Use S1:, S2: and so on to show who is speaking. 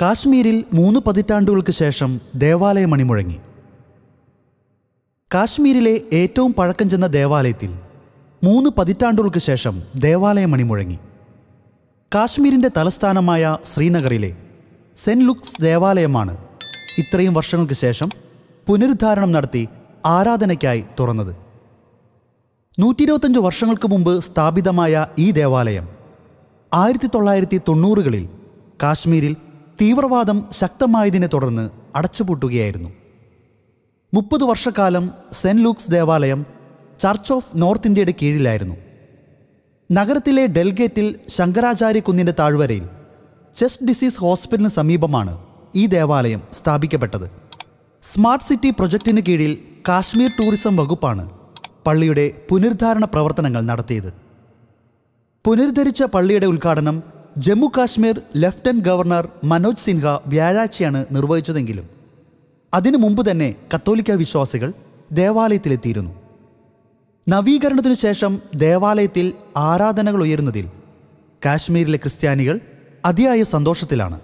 S1: കാശ്മീരിൽ മൂന്ന് പതിറ്റാണ്ടുകൾക്ക് ശേഷം ദേവാലയം അണിമുഴങ്ങി കാശ്മീരിലെ ഏറ്റവും പഴക്കം ചെന്ന ദേവാലയത്തിൽ മൂന്ന് പതിറ്റാണ്ടുകൾക്ക് ശേഷം ദേവാലയം അണിമുഴങ്ങി കാശ്മീരിൻ്റെ തലസ്ഥാനമായ ശ്രീനഗറിലെ സെൻറ് ലുക്സ് ദേവാലയമാണ് ഇത്രയും വർഷങ്ങൾക്ക് ശേഷം പുനരുദ്ധാരണം നടത്തി ആരാധനയ്ക്കായി തുറന്നത് നൂറ്റി ഇരുപത്തഞ്ച് വർഷങ്ങൾക്ക് മുമ്പ് സ്ഥാപിതമായ ഈ ദേവാലയം ആയിരത്തി തൊള്ളായിരത്തി തൊണ്ണൂറുകളിൽ കാശ്മീരിൽ തീവ്രവാദം ശക്തമായതിനെ തുടർന്ന് അടച്ചുപൂട്ടുകയായിരുന്നു മുപ്പത് വർഷക്കാലം സെൻറ് ലൂക്സ് ദേവാലയം ചർച്ച് ഓഫ് നോർത്ത് ഇന്ത്യയുടെ കീഴിലായിരുന്നു നഗരത്തിലെ ഡെൽഗേറ്റിൽ ശങ്കരാചാര്യ കുന്നിൻ്റെ താഴ്വരയിൽ ചെസ്റ്റ് ഡിസീസ് ഹോസ്പിറ്റലിന് സമീപമാണ് ഈ ദേവാലയം സ്ഥാപിക്കപ്പെട്ടത് സ്മാർട്ട് സിറ്റി പ്രൊജക്റ്റിന് കീഴിൽ കാശ്മീർ ടൂറിസം വകുപ്പാണ് പള്ളിയുടെ പുനരുദ്ധാരണ പ്രവർത്തനങ്ങൾ നടത്തിയത് പുനരുദ്ധരിച്ച പള്ളിയുടെ ഉദ്ഘാടനം ജമ്മു കാശ്മീർ ലഫ്റ്റനന്റ് ഗവർണർ മനോജ് സിൻഹ വ്യാഴാഴ്ചയാണ് നിർവഹിച്ചതെങ്കിലും അതിനു മുമ്പ് തന്നെ കത്തോലിക്ക വിശ്വാസികൾ ദേവാലയത്തിലെത്തിയിരുന്നു നവീകരണത്തിനു ശേഷം ദേവാലയത്തിൽ ആരാധനകൾ ഉയരുന്നതിൽ കാശ്മീരിലെ ക്രിസ്ത്യാനികൾ അതിയായ സന്തോഷത്തിലാണ്